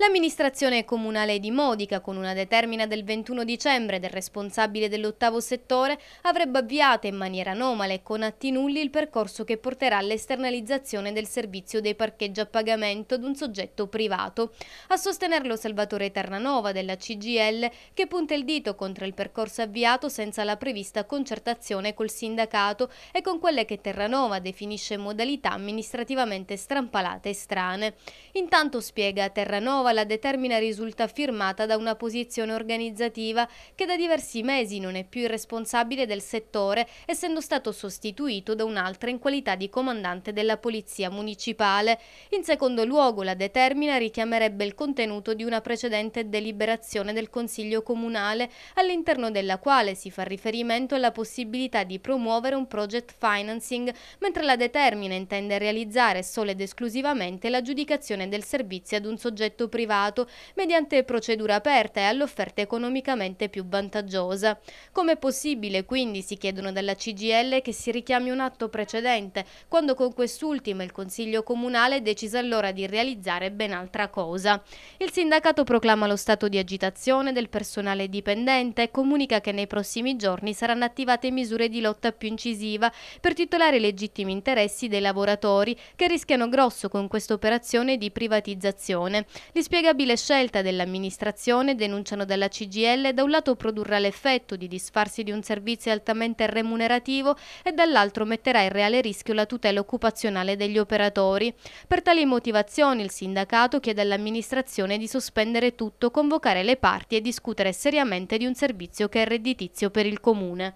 L'amministrazione comunale di Modica, con una determina del 21 dicembre del responsabile dell'ottavo settore, avrebbe avviato in maniera anomala e con atti nulli il percorso che porterà all'esternalizzazione del servizio dei parcheggi a pagamento ad un soggetto privato. A sostenerlo Salvatore Ternanova della CGL, che punta il dito contro il percorso avviato senza la prevista concertazione col sindacato e con quelle che Terranova definisce modalità amministrativamente strampalate e strane. Intanto spiega Terranova poi la determina risulta firmata da una posizione organizzativa che da diversi mesi non è più il responsabile del settore, essendo stato sostituito da un'altra in qualità di comandante della Polizia Municipale. In secondo luogo la determina richiamerebbe il contenuto di una precedente deliberazione del Consiglio Comunale, all'interno della quale si fa riferimento alla possibilità di promuovere un project financing, mentre la determina intende realizzare solo ed esclusivamente l'aggiudicazione del servizio ad un soggetto privato privato mediante procedura aperta e all'offerta economicamente più vantaggiosa. Come è possibile quindi, si chiedono dalla CGL, che si richiami un atto precedente, quando con quest'ultimo il Consiglio Comunale decise allora di realizzare ben altra cosa. Il sindacato proclama lo stato di agitazione del personale dipendente e comunica che nei prossimi giorni saranno attivate misure di lotta più incisiva per titolare i legittimi interessi dei lavoratori che rischiano grosso con questa operazione di privatizzazione. Gli L'inspiegabile scelta dell'amministrazione, denunciano dalla CGL, da un lato produrrà l'effetto di disfarsi di un servizio altamente remunerativo e dall'altro metterà in reale rischio la tutela occupazionale degli operatori. Per tali motivazioni il sindacato chiede all'amministrazione di sospendere tutto, convocare le parti e discutere seriamente di un servizio che è redditizio per il comune.